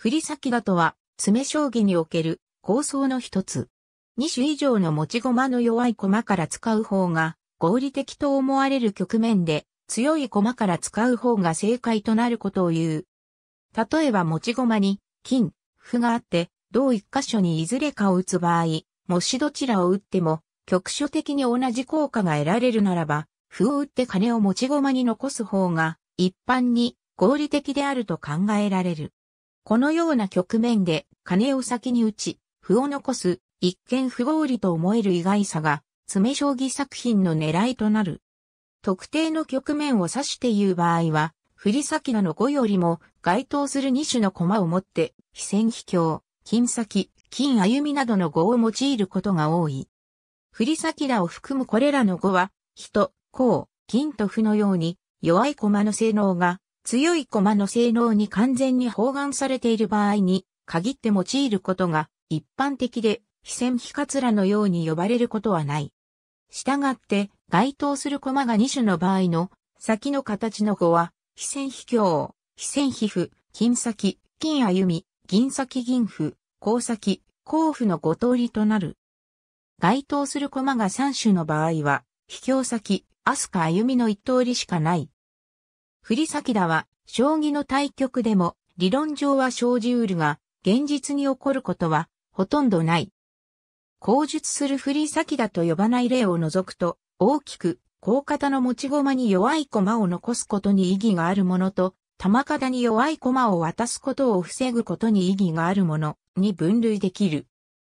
振り先だとは、詰将棋における構想の一つ。2種以上の持ち駒の弱い駒から使う方が合理的と思われる局面で、強い駒から使う方が正解となることを言う。例えば持ち駒に金、歩があって、同一箇所にいずれかを打つ場合、もしどちらを打っても、局所的に同じ効果が得られるならば、歩を打って金を持ち駒に残す方が、一般に合理的であると考えられる。このような局面で金を先に打ち、歩を残す、一見不合理と思える意外さが、詰将棋作品の狙いとなる。特定の局面を指して言う場合は、振り先なの5よりも該当する2種の駒を持って、非戦非強、金先、金歩みなどの語を用いることが多い。振り先らを含むこれらの語は、人、公、金と負のように弱い駒の性能が強い駒の性能に完全に包含されている場合に限って用いることが一般的で、非線非ツラのように呼ばれることはない。したがって、該当する駒が2種の場合の先の形の語は、非線非強、非線非膚、金先、金歩み、銀先銀符、鉱先、交符の5通りとなる。該当する駒が3種の場合は、秘境先、アスカ歩みの1通りしかない。振り先だは、将棋の対局でも、理論上は生じうるが、現実に起こることは、ほとんどない。口述する振り先だと呼ばない例を除くと、大きく、高方の持ち駒に弱い駒を残すことに意義があるものと、玉型に弱い駒を渡すことを防ぐことに意義があるものに分類できる。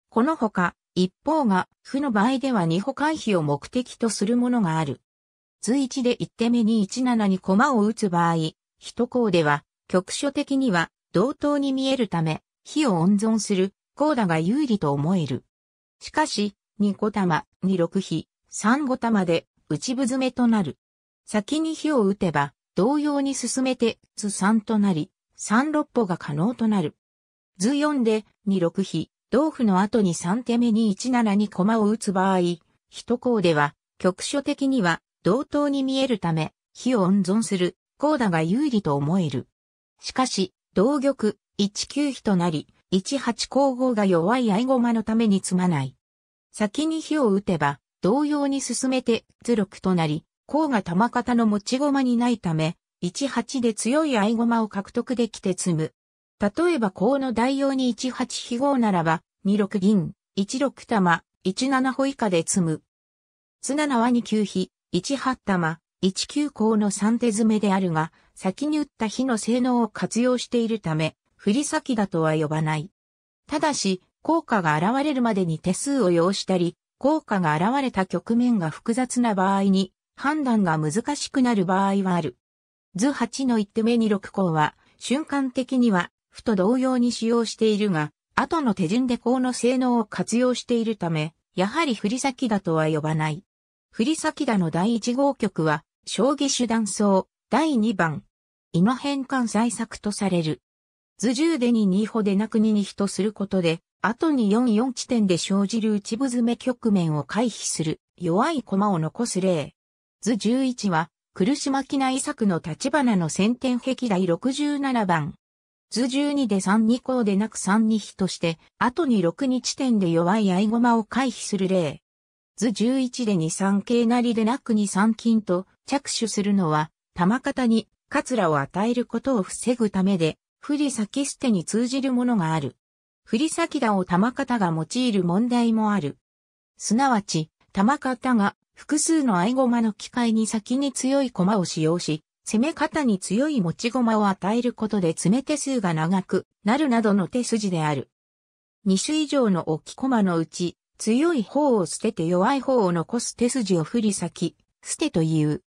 このほか、一方が、負の場合では二歩回避を目的とするものがある。図1で1手目に17に駒を打つ場合、一項では、局所的には同等に見えるため、火を温存する、項だが有利と思える。しかし、2個玉、2六比、3五玉で、内部詰めとなる。先に火を打てば、同様に進めて、図3となり、3六歩が可能となる。図4で、2六比、同歩の後に3手目に1七に駒を打つ場合、一項では、局所的には同等に見えるため、火を温存する、高打が有利と思える。しかし、同玉、一九比となり、一八交互が弱い合駒のために積まない。先に火を打てば、同様に進めて、図録となり、甲が玉型の持ち駒にないため、一八で強い合駒を獲得できて積む。例えば甲の代用に一八飛号ならば、二六銀、一六玉、一七歩以下で積む。津縄は九飛。1八玉、1九項の3手詰めであるが、先に打った火の性能を活用しているため、振り先だとは呼ばない。ただし、効果が現れるまでに手数を要したり、効果が現れた局面が複雑な場合に、判断が難しくなる場合はある。図8の1手目に6項は、瞬間的には、ふと同様に使用しているが、後の手順で項の性能を活用しているため、やはり振り先だとは呼ばない。振崎田の第1号局は、将棋手段奏、第2番。今変換最作とされる。図十でに二歩でなくに飛とすることで、後に4四地点で生じる内部詰め局面を回避する弱い駒を残す例。図十一は、苦しまきな遺作の立花の先天壁第67番。図十二で三二項でなく三二比として、後に六二地点で弱い合駒を回避する例。図11で2三桂なりでなく2三金と着手するのは、玉方に、カツラを与えることを防ぐためで、振り先捨てに通じるものがある。振り先だを玉方が用いる問題もある。すなわち、玉方が複数の合駒の機械に先に強い駒を使用し、攻め方に強い持ち駒を与えることで詰め手数が長くなるなどの手筋である。2種以上の置き駒のうち、強い方を捨てて弱い方を残す手筋を振り裂き、捨てという。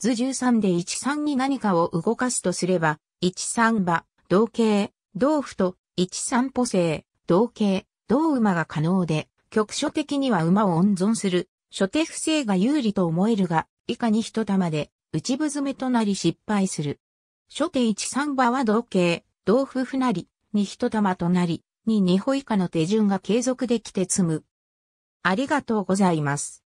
図13で13に何かを動かすとすれば、13馬、同型、同歩と、13歩性、同型、同馬が可能で、局所的には馬を温存する、初手不正が有利と思えるが、以下に一玉で、内部詰めとなり失敗する。初手13馬は同型、同歩歩なり、に一玉となり、に二歩以下の手順が継続できて積む。ありがとうございます。